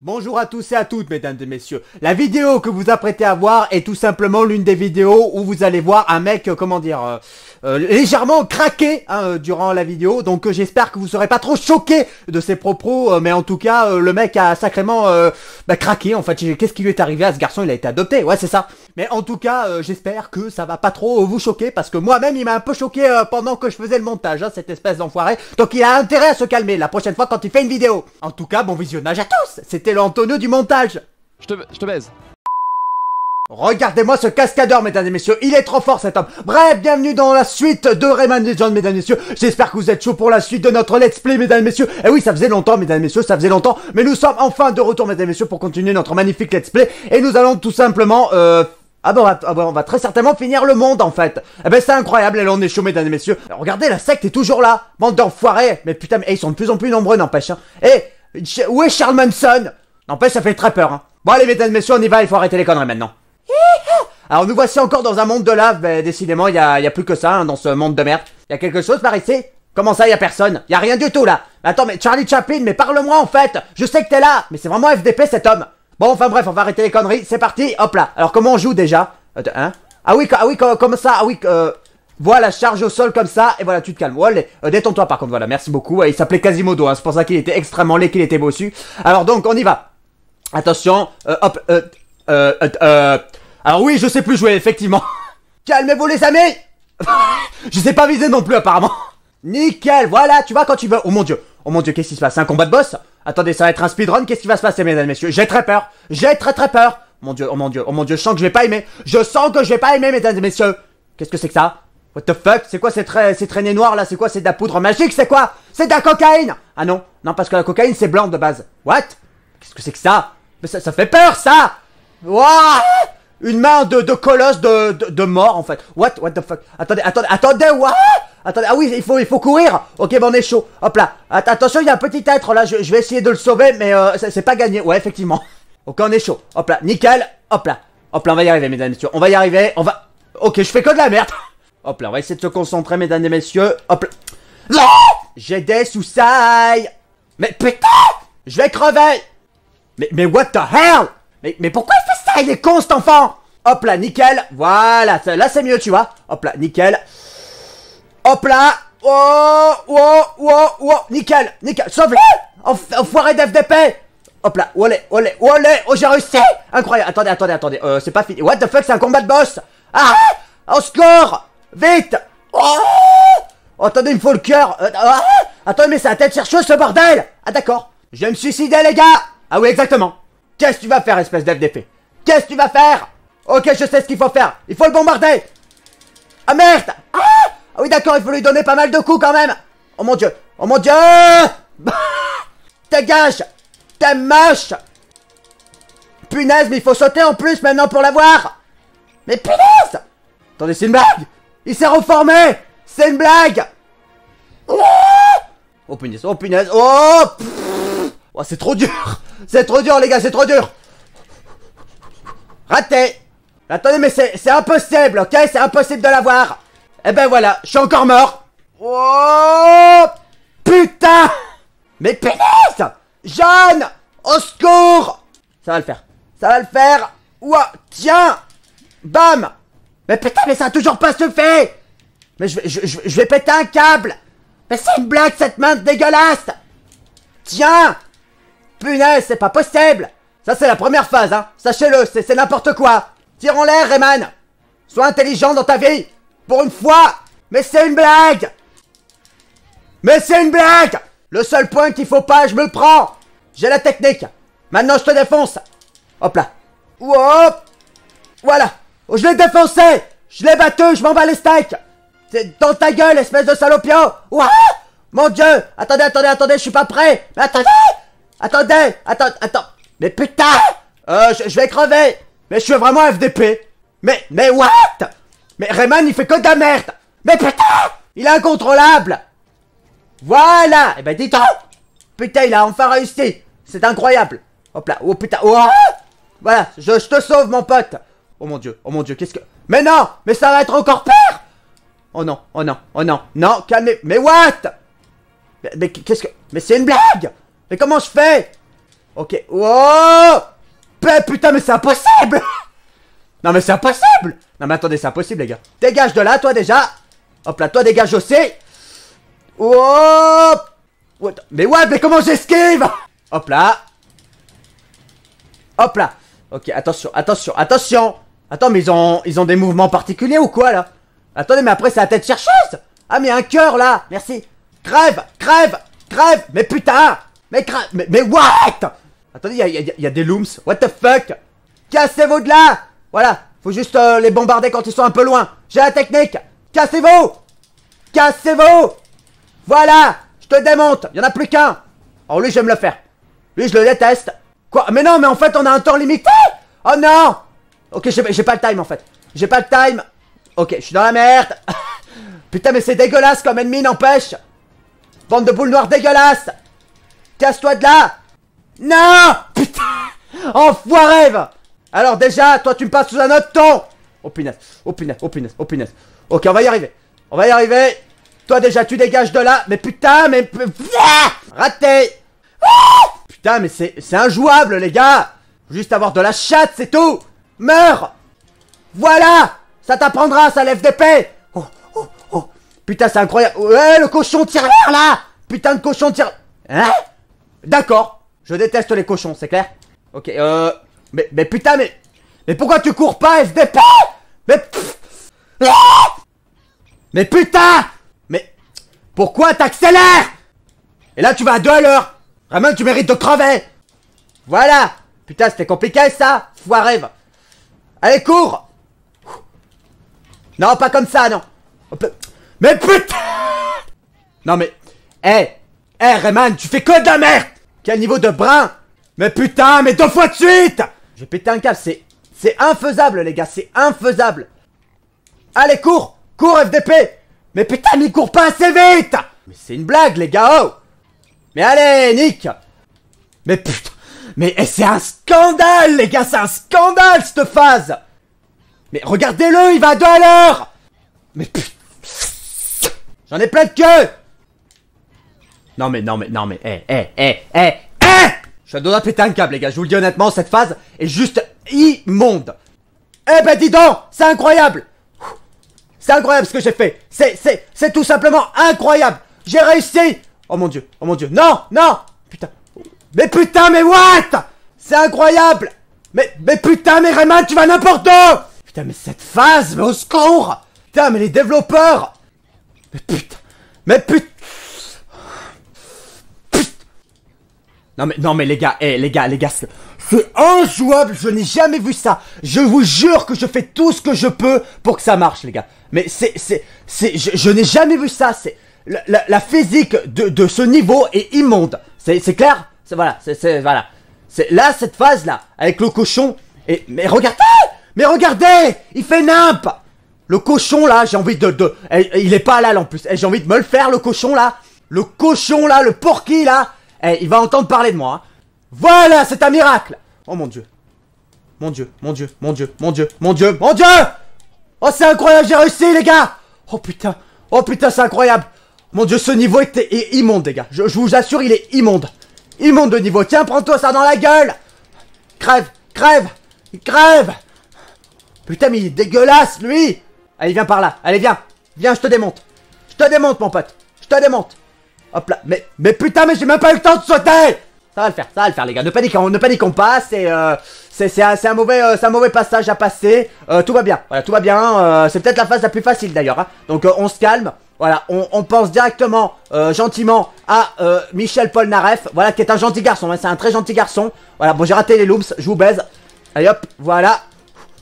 Bonjour à tous et à toutes mesdames et messieurs. La vidéo que vous apprêtez à voir est tout simplement l'une des vidéos où vous allez voir un mec, euh, comment dire, euh, euh, légèrement craqué hein, durant la vidéo. Donc j'espère que vous serez pas trop choqué de ses propos, mais en tout cas le mec a sacrément bah, craqué. En fait, qu'est-ce qui lui est arrivé à ce garçon Il a été adopté, ouais c'est ça. Mais en tout cas, euh, j'espère que ça va pas trop vous choquer parce que moi-même, il m'a un peu choqué euh, pendant que je faisais le montage, hein, cette espèce d'enfoiré. Donc il a intérêt à se calmer la prochaine fois quand il fait une vidéo. En tout cas, bon visionnage à tous. C'était l'Antonio du montage. Je te, baise. Regardez-moi ce cascadeur, mesdames et messieurs, il est trop fort cet homme. Bref, bienvenue dans la suite de Rayman Legend, mesdames et messieurs. J'espère que vous êtes chauds pour la suite de notre Let's Play, mesdames et messieurs. Et eh oui, ça faisait longtemps, mesdames et messieurs, ça faisait longtemps. Mais nous sommes enfin de retour, mesdames et messieurs, pour continuer notre magnifique Let's Play. Et nous allons tout simplement euh, ah bah, ah bah on va, très certainement finir le monde, en fait. Eh ben, c'est incroyable, là, on est chaud mesdames et messieurs. regardez, la secte est toujours là. Bande d'enfoirés. Mais putain, mais ils sont de plus en plus nombreux, n'empêche. Hein. Eh, où est Charles Manson N'empêche, ça fait très peur, hein. Bon, allez, mesdames et messieurs, on y va, il faut arrêter les conneries maintenant. Alors nous voici encore dans un monde de lave, mais décidément, il y a, plus que ça hein, dans ce monde de merde. Il y a quelque chose par ici Comment ça, il y a personne Il y a rien du tout là. attends, mais Charlie Chaplin, mais parle-moi en fait. Je sais que t'es là, mais c'est vraiment FDP cet homme. Bon, enfin bref, on va arrêter les conneries. C'est parti, hop là. Alors comment on joue déjà hein Ah oui, ah oui comme ça, ah oui... Euh, voilà, charge au sol comme ça, et voilà, tu te calmes. Ouais, euh, détends-toi par contre, voilà, merci beaucoup. il s'appelait Quasimodo, hein. c'est pour ça qu'il était extrêmement laid, qu'il était bossu. Alors donc, on y va. Attention, euh, hop, euh, euh, euh, Alors oui, je sais plus jouer, effectivement. Calmez-vous les amis Je sais pas viser non plus apparemment. Nickel, voilà, tu vois quand tu veux. Oh mon dieu, Oh mon dieu, qu'est-ce qui se passe Un combat de boss Attendez, ça va être un speedrun, qu'est-ce qui va se passer, mesdames, et messieurs J'ai très peur J'ai très très peur Mon dieu, oh mon dieu, oh mon dieu, je sens que je vais pas aimer Je sens que je vais pas aimer, mesdames et messieurs Qu'est-ce que c'est que ça What the fuck C'est quoi ces, ces traînées noires là C'est quoi C'est de la poudre magique C'est quoi C'est de la cocaïne Ah non, non parce que la cocaïne c'est blanc de base. What Qu'est-ce que c'est que ça Mais ça, fait peur ça Wouah Une main de, colosse de, de, mort en fait. What What the fuck Attendez, attendez, attendez, what Attendez, ah oui, il faut, il faut courir Ok, bon, on est chaud. Hop là. attention, il y a un petit être là, je, vais essayer de le sauver, mais euh, c'est pas gagné. Ouais, effectivement. Ok, on est chaud. Hop là, nickel. Hop là. Hop là, on va y arriver, mesdames et messieurs. On va y arriver, on va... Ok, je fais que de la merde. Hop là, on va essayer de se concentrer, mesdames et messieurs. Hop là. Non J'ai des soussailles Mais putain Je vais crever Mais, mais what the hell mais, mais pourquoi il fait ça Il est con, cet enfant Hop là, nickel. Voilà, là c'est mieux, tu vois. Hop là, nickel. Hop là Oh Oh Oh Oh Nickel Nickel Sauve-le Enfoiré d'FDP Hop là Olé Olé Olé Oh j'ai réussi Incroyable Attendez, attendez, attendez. Euh, c'est pas fini. What the fuck, c'est un combat de boss Ah Au score Vite oh. oh Attendez, il me faut le cœur euh, ah. Attendez, mais c'est la tête chercheuse ce bordel Ah d'accord Je vais me suicider les gars Ah oui, exactement Qu'est-ce que tu vas faire, espèce d'FDP Qu'est-ce que tu vas faire Ok, je sais ce qu'il faut faire Il faut le bombarder Ah merde ah ah oui, d'accord, il faut lui donner pas mal de coups quand même Oh mon dieu Oh mon dieu T'es gâche T'es moche Punaise, mais il faut sauter en plus maintenant pour l'avoir Mais punaise Attendez, c'est une blague Il s'est reformé C'est une blague Oh, oh punaise, oh punaise, oh, oh C'est trop dur C'est trop dur les gars, c'est trop dur Raté Attendez, mais c'est impossible, ok C'est impossible de l'avoir eh ben voilà, je suis encore mort Oh Putain Mais pénis Jeanne Au secours Ça va le faire. Ça va le faire Ouah Tiens Bam Mais putain, mais ça a toujours pas se fait Mais je, vais péter un câble Mais c'est une blague cette main dégueulasse Tiens Punaise, c'est pas possible Ça c'est la première phase, hein Sachez-le, c'est n'importe quoi Tire en l'air, Rayman Sois intelligent dans ta vie pour une fois Mais c'est une blague Mais c'est une blague Le seul point qu'il faut pas, je me le prends J'ai la technique Maintenant, je te défonce Hop là Hop Voilà Je l'ai défoncé Je l'ai battu, je m'en bats les steaks C'est dans ta gueule, espèce de salopio Mon dieu Attendez, attendez, attendez, je suis pas prêt Mais attendez Attendez Attendez, attends Mais putain euh, je vais crever Mais je suis vraiment FDP Mais, mais what mais Rayman, il fait que de la merde Mais putain Il est incontrôlable Voilà Et eh ben, dis toi Putain, il a enfin réussi C'est incroyable Hop là Oh putain Oh ah. Voilà, je, te sauve, mon pote Oh mon dieu, oh mon dieu, qu'est-ce que... Mais non Mais ça va être encore pire Oh non, oh non, oh non, non, calmez... Mais what Mais, qu'est-ce que... Mais c'est une blague Mais comment je fais Ok, oh ben, Putain, mais c'est impossible Non mais c'est impossible non mais attendez, c'est impossible les gars. Dégage de là, toi déjà Hop là, toi dégage aussi Oh Mais what Mais comment j'esquive Hop là Hop là Ok, attention, attention, attention Attends, mais ils ont, ils ont des mouvements particuliers ou quoi, là Attendez, mais après, c'est la tête chercheuse Ah, mais un cœur, là Merci Crève Crève Crève Mais putain Mais crève Mais, what Attendez, il y a, y a, des looms What the fuck Cassez-vous de là Voilà faut juste euh, les bombarder quand ils sont un peu loin. J'ai la technique. Cassez-vous Cassez-vous Voilà Je te démonte Il y en a plus qu'un Oh, lui, j'aime le faire. Lui, je le déteste. Quoi Mais non, mais en fait, on a un temps limité ah! Oh non Ok, j'ai pas le time, en fait. J'ai pas le time. Ok, je suis dans la merde. Putain, mais c'est dégueulasse comme ennemi, n'empêche Bande de boules noires dégueulasse Casse-toi de là Non Putain Enfoiré rêve. Alors déjà, toi tu me passes sous un autre ton Oh punaise, oh punaise, oh punaise, oh punaise. Ok, on va y arriver. On va y arriver. Toi déjà, tu dégages de là. Mais putain, mais... Raté Putain, mais c'est injouable, les gars Juste avoir de la chatte, c'est tout Meurs Voilà Ça t'apprendra, ça lève d'épée Oh, oh, oh Putain, c'est incroyable Ouais, le cochon tire là Putain de cochon tire... Hein D'accord Je déteste les cochons, c'est clair Ok, euh... Mais, mais putain, mais... Mais pourquoi tu cours pas, pas Mais... Mais putain Mais... Pourquoi t'accélères Et là, tu vas à deux à l'heure Vraiment, tu mérites de crever Voilà Putain, c'était compliqué, ça rêve, Allez, cours Non, pas comme ça, non Mais putain Non, mais... Eh Eh, tu fais que de la merde Quel niveau de brin Mais putain, mais deux fois de suite je vais péter un câble, c'est... C'est infaisable, les gars, c'est infaisable Allez, cours Cours, FDP Mais putain, mais court pas assez vite Mais c'est une blague, les gars, oh Mais allez, Nick Mais putain Mais eh, c'est un scandale, les gars, c'est un scandale, cette phase Mais regardez-le, il va à deux à l'heure Mais putain J'en ai plein de queue Non mais, non mais, non mais, eh eh eh eh. Je vais donner un câble, les gars. Je vous le dis honnêtement, cette phase est juste immonde. Eh ben, dis donc C'est incroyable C'est incroyable ce que j'ai fait C'est, c'est, c'est tout simplement incroyable J'ai réussi Oh mon dieu, oh mon dieu, non, non Putain Mais putain, mais what C'est incroyable Mais, mais putain, mais Rayman, tu vas n'importe où Putain, mais cette phase, mais au score Putain, mais les développeurs Mais putain Mais putain Non mais, non mais les gars, eh les gars, les gars, c'est injouable, je n'ai jamais vu ça. Je vous jure que je fais tout ce que je peux pour que ça marche, les gars. Mais c'est, c'est, c'est, je, n'ai jamais vu ça. C'est la, physique de, de, ce niveau est immonde. C'est, c'est clair. C'est voilà, c'est, voilà. C'est là cette phase là avec le cochon. Et mais regardez, mais regardez, il fait nimp. Le cochon là, j'ai envie de, de, eh, il est pas là en plus. Eh, j'ai envie de me le faire le cochon là. Le cochon là, le porky là. Eh, il va entendre parler de moi. Hein. Voilà, c'est un miracle Oh mon dieu. Mon dieu, mon dieu, mon dieu, mon dieu, mon dieu, mon dieu Oh, c'est incroyable, j'ai réussi, les gars Oh putain, oh putain, c'est incroyable Mon dieu, ce niveau est, immonde, les gars. Je, vous assure, il est immonde. Immonde de niveau. Tiens, prends-toi ça dans la gueule Crève, crève, crève Putain, mais il est dégueulasse, lui Allez, viens par là. Allez, viens. Viens, je te démonte. Je te démonte, mon pote. Je te démonte. Hop là, mais, mais putain, mais j'ai même pas eu le temps de sauter Ça va le faire, ça va le faire les gars, ne paniquons, ne pas, euh, c'est c'est un, mauvais, euh, un mauvais passage à passer, euh, tout va bien, voilà, tout va bien, c'est peut-être la phase la plus facile d'ailleurs, hein. donc on se calme, voilà, on, pense directement, gentiment, à Michel Polnareff, voilà, qui est un gentil garçon, hein. c'est un très gentil garçon, voilà, bon j'ai raté les loops, je vous baise, allez hop, voilà,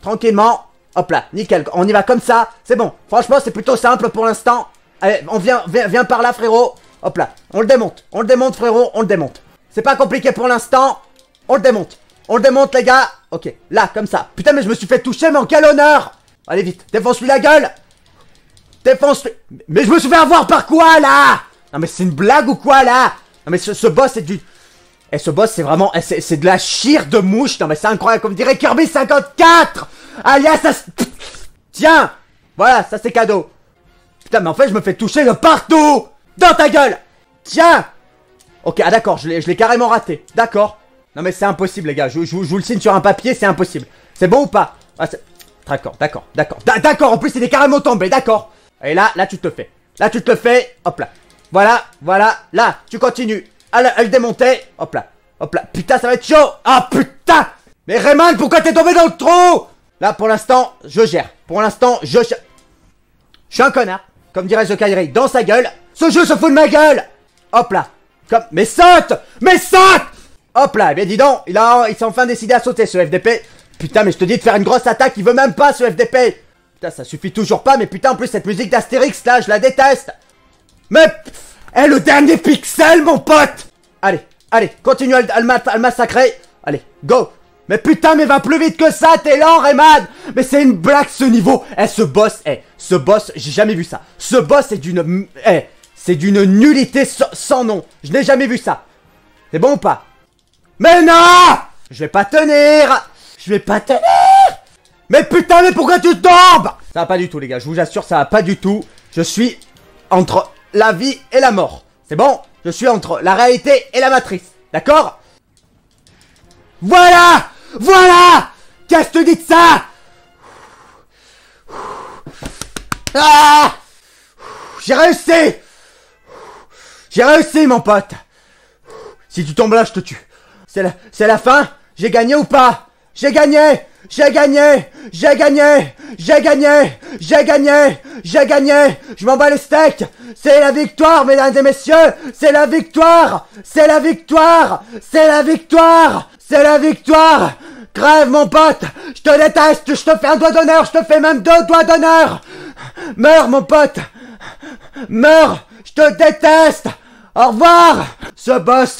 tranquillement, hop là, nickel, on y va comme ça, c'est bon, franchement c'est plutôt simple pour l'instant, allez, on vient, vient, par là frérot Hop là, on le démonte. On le démonte, frérot, on le démonte. C'est pas compliqué pour l'instant. On le démonte. On le démonte, les gars. Ok, là, comme ça. Putain, mais je me suis fait toucher, mais en quel honneur Allez, vite, défonce-lui la gueule Défonce-lui... Mais je me suis fait avoir par quoi, là Non, mais c'est une blague ou quoi, là Non, mais ce, boss, c'est du... Et ce boss, c'est vraiment... C'est de la chire de mouche. Non, mais c'est incroyable. Comme dirait Kirby54 Alias, ça... Tiens Voilà, ça, c'est cadeau. Putain, mais en fait, je me fais toucher de partout dans ta gueule Tiens Ok, ah d'accord, je l'ai carrément raté. D'accord. Non mais c'est impossible les gars, je, je, vous le signe sur un papier, c'est impossible. C'est bon ou pas ah, D'accord, d'accord, d'accord. D'accord, en plus il est carrément tombé, d'accord. Et là, là tu te fais. Là tu te le fais, hop là. Voilà, voilà, là, tu continues. Ah, à, le démonter, hop là, hop là. Putain, ça va être chaud Ah putain Mais Rayman, pourquoi t'es tombé dans le trou Là, pour l'instant, je gère. Pour l'instant, je... Je suis un connard, comme dirait The dans sa gueule. Ce jeu se fout de ma gueule Hop là Comme... Mais saute Mais saute Hop là, eh bien dis donc, il, a... s'est enfin décidé à sauter ce FDP. Putain, mais je te dis de faire une grosse attaque, il veut même pas ce FDP Putain, ça suffit toujours pas, mais putain, en plus cette musique d'Astérix là, je la déteste Mais... Eh, le dernier pixel, mon pote Allez, allez, continue à, le, massacrer Allez, go mais putain, mais va plus vite que ça, t'es lent, Rayman Mais c'est une blague ce niveau Eh, ce boss, eh, ce boss, j'ai jamais vu ça. Ce boss est d'une... Eh, c'est d'une nullité sans nom. Je n'ai jamais vu ça. C'est bon ou pas Mais non Je vais pas tenir Je vais pas tenir Mais putain, mais pourquoi tu tombes Ça va pas du tout, les gars. Je vous assure, ça va pas du tout. Je suis entre la vie et la mort. C'est bon Je suis entre la réalité et la matrice. D'accord Voilà Voilà Qu'est-ce que tu dis de ça Ah J'ai réussi j'ai réussi, mon pote Si tu tombes là, je te tue. C'est la, c'est la fin J'ai gagné ou pas J'ai gagné J'ai gagné J'ai gagné J'ai gagné J'ai gagné J'ai gagné Je m'en bats les steaks C'est la victoire, mesdames et messieurs C'est la victoire C'est la victoire C'est la victoire C'est la victoire Crève, mon pote Je te déteste Je te fais un doigt d'honneur Je te fais même deux doigts d'honneur Meurs, mon pote Meurs Je te déteste au revoir Ce boss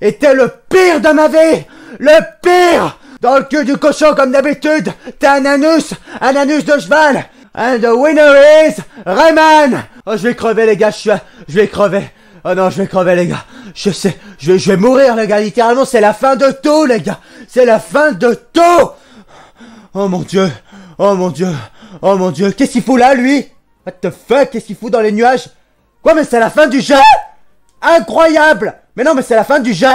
était le pire de ma vie Le pire Dans le cul du cochon comme d'habitude, t'as un anus Un anus de cheval And the winner is Rayman Oh, je vais crever, les gars, je, suis... je vais crever. Oh non, je vais crever, les gars. Je sais, je, je vais mourir, les gars. Littéralement, c'est la fin de tout, les gars. C'est la fin de tout Oh mon dieu Oh mon dieu Oh mon dieu Qu'est-ce qu'il fout là, lui What the fuck Qu'est-ce qu'il fout dans les nuages Quoi, mais c'est la fin du jeu Incroyable Mais non, mais c'est la fin du jeu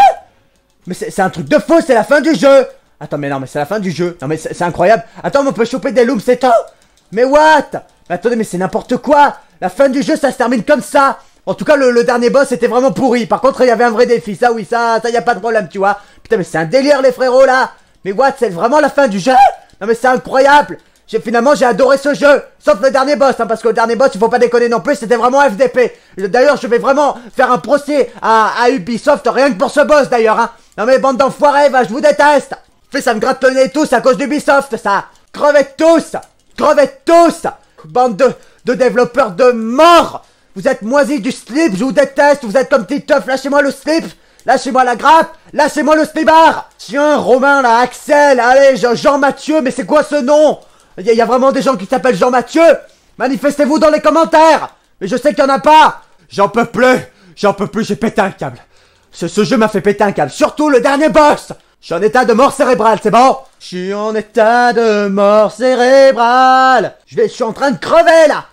Mais c'est un truc de fou, c'est la fin du jeu Attends, mais non, mais c'est la fin du jeu Non, mais c'est incroyable Attends, mais on peut choper des looms, c'est tout Mais what Mais attendez, mais c'est n'importe quoi La fin du jeu, ça se termine comme ça en tout cas, le, dernier boss était vraiment pourri. Par contre, il y avait un vrai défi. Ça, oui, ça, ça, y a pas de problème, tu vois. Putain, mais c'est un délire, les frérots, là. Mais what, c'est vraiment la fin du jeu Non, mais c'est incroyable Finalement, j'ai adoré ce jeu, sauf le dernier boss, hein, parce que le dernier boss, il faut pas déconner non plus, c'était vraiment FDP. D'ailleurs, je vais vraiment faire un procès à, Ubisoft, rien que pour ce boss d'ailleurs. Hein. Non mais bande d'enfoirés, va, je vous déteste. Fais ça me gratte le nez tous à cause d'Ubisoft, ça. Crevez tous, crevez tous, bande de, développeurs de mort Vous êtes moisis du slip, je vous déteste, vous êtes comme teufs, lâchez-moi le slip. Lâchez-moi la grappe Lâchez-moi le slibar Tiens, Romain, là, Axel, allez, Jean-Mathieu, mais c'est quoi ce nom il y, a vraiment des gens qui s'appellent Jean-Mathieu Manifestez-vous dans les commentaires Mais je sais qu'il y en a pas J'en peux plus J'en peux plus, j'ai pété un câble ce, jeu m'a fait péter un câble, surtout le dernier boss Je suis en état de mort cérébrale, c'est bon Je suis en état de mort cérébrale Je suis en train de crever, là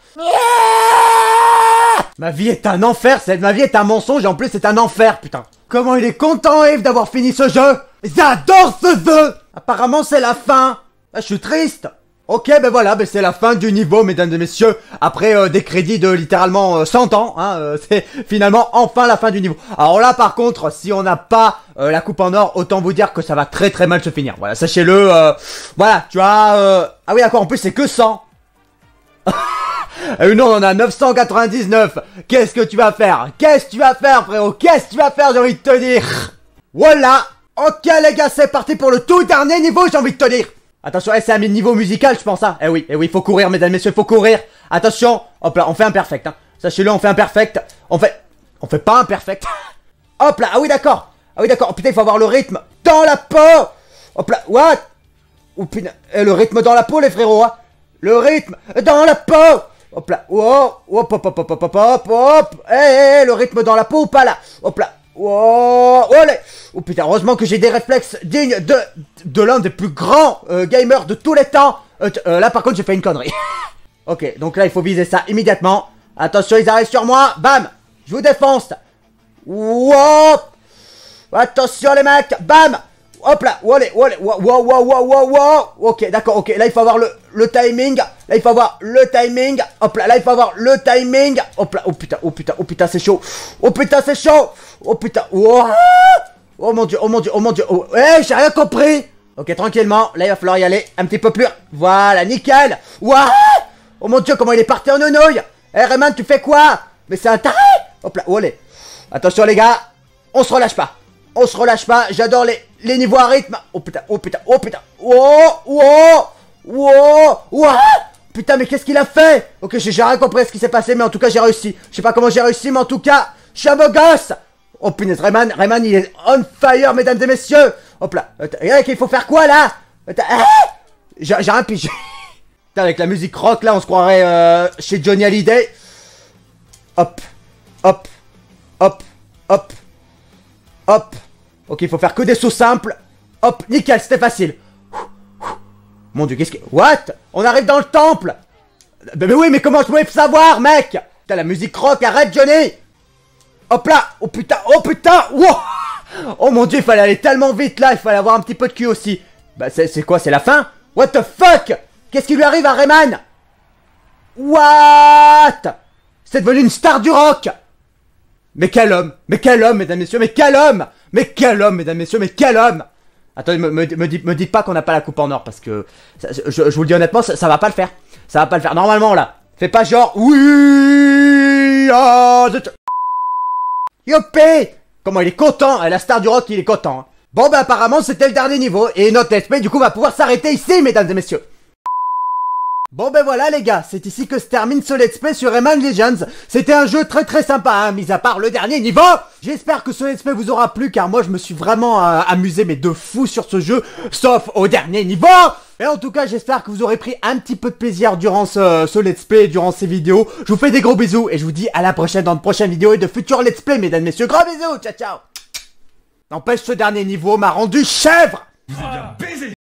Ma vie est un enfer, ma vie est un mensonge en plus c'est un enfer, putain. Comment il est content Eve d'avoir fini ce jeu J'adore ce jeu Apparemment c'est la fin. Ah, je suis triste. Ok, ben voilà, ben c'est la fin du niveau, mesdames et messieurs. Après euh, des crédits de littéralement 100 euh, ans, hein, euh, c'est finalement enfin la fin du niveau. Alors là, par contre, si on n'a pas la coupe en or, autant vous dire que ça va très très mal se finir. Voilà, sachez-le. voilà, tu as... Ah oui, d'accord, en plus, c'est que 100. non, on en a 999. Qu'est-ce que tu vas faire Qu'est-ce que tu vas faire, frérot Qu'est-ce que tu vas faire, j'ai envie de te dire Voilà Ok, les gars, c'est parti pour le tout dernier niveau, j'ai envie de te dire Attention, eh, c'est à mes niveaux musical, je pense, ça hein. Eh oui, eh oui, faut courir, mesdames, messieurs, il faut courir. Attention, hop là, on fait un perfect, hein. Sachez-le, on fait un perfect. On fait, on fait pas un perfect. hop là, ah oui, d'accord. Ah oui, d'accord. Oh putain, il faut avoir le rythme dans la peau. Hop là, what? Oh le rythme dans la peau, les frérots, hein. Le rythme dans la peau. Hop là, oh, oh hop, hop, hop, hop, hop, hop, hop, hop. Eh, eh, eh, le rythme dans la peau ou pas là? Hop là, Oh, oh putain, heureusement que j'ai des réflexes dignes de, de l'un des plus grands euh, gamers de tous les temps. Euh, euh, là, par contre, j'ai fait une connerie. ok, donc là, il faut viser ça immédiatement. Attention, ils arrivent sur moi. Bam Je vous défonce. Wow Attention, les mecs. Bam Hop là, allez, olé, wow, wow, wow, wow, wow, Ok, d'accord, ok, là il faut avoir le, le timing, là il faut avoir le timing, hop là, là il faut avoir le timing, hop là, oh putain, oh putain, oh putain, c'est chaud, oh putain, c'est chaud, Oh putain oh, oh mon dieu, oh mon dieu, oh mon dieu oh. Eh, j'ai rien compris Ok, tranquillement, là il va falloir y aller un petit peu plus... Voilà, nickel Ouah Oh mon dieu, comment il est parti en nounouille Hey eh, Rayman, tu fais quoi Mais c'est un taré Hop là, oh allez Attention les gars, on se relâche pas On se relâche pas, j'adore les, les niveaux à rythme Oh putain, oh putain, oh putain Oh, oh, oh, oh Putain, mais qu'est-ce qu'il a fait Ok, j'ai rien compris ce qui s'est passé, mais en tout cas, j'ai réussi. Je sais pas comment j'ai réussi, mais en tout cas, je suis un beau gosse Oh punaise, Rayman, Rayman, il est on fire, mesdames et messieurs Hop là euh, Il faut faire quoi, là euh, hein? J'ai rien pigé Putain, avec la musique rock, là, on se croirait euh, chez Johnny Hallyday Hop Hop Hop Hop Hop Ok, il faut faire que des sauts simples Hop, nickel, c'était facile Mon dieu, qu'est-ce que... What On arrive dans le temple mais, ben, ben oui, mais comment je pouvais savoir, mec Putain, la musique rock, arrête, Johnny Hop là Oh putain Oh putain Oh mon dieu, il fallait aller tellement vite là, il fallait avoir un petit peu de cul aussi. Bah c'est quoi, c'est la fin What the fuck Qu'est-ce qui lui arrive à Rayman What C'est devenu une star du rock mais quel homme Mais quel homme, mesdames, messieurs Mais quel homme Mais quel homme, mesdames, messieurs Mais quel homme Attendez, me, me, dites, pas qu'on n'a pas la coupe en or, parce que... je, vous le dis honnêtement, ça, va pas le faire. Ça va pas le faire. Normalement, là, fais pas genre... Oui ah, Yopé Comment il est content hein, La star du rock, il est content. Hein. Bon, bah apparemment, c'était le dernier niveau, et notre let's du coup, va pouvoir s'arrêter ici, mesdames et messieurs. Bon ben voilà les gars, c'est ici que se termine ce let's play sur Rayman Legends. C'était un jeu très très sympa, hein, mis à part le dernier niveau J'espère que ce let's play vous aura plu, car moi je me suis vraiment euh, amusé mais de fou sur ce jeu, sauf au dernier niveau et en tout cas, j'espère que vous aurez pris un petit peu de plaisir durant ce, let's play, durant ces vidéos. Je vous fais des gros bisous et je vous dis à la prochaine dans de prochaines vidéos et de futurs let's play, mesdames, messieurs. Gros bisous, ciao, ciao N'empêche, ce dernier niveau m'a rendu chèvre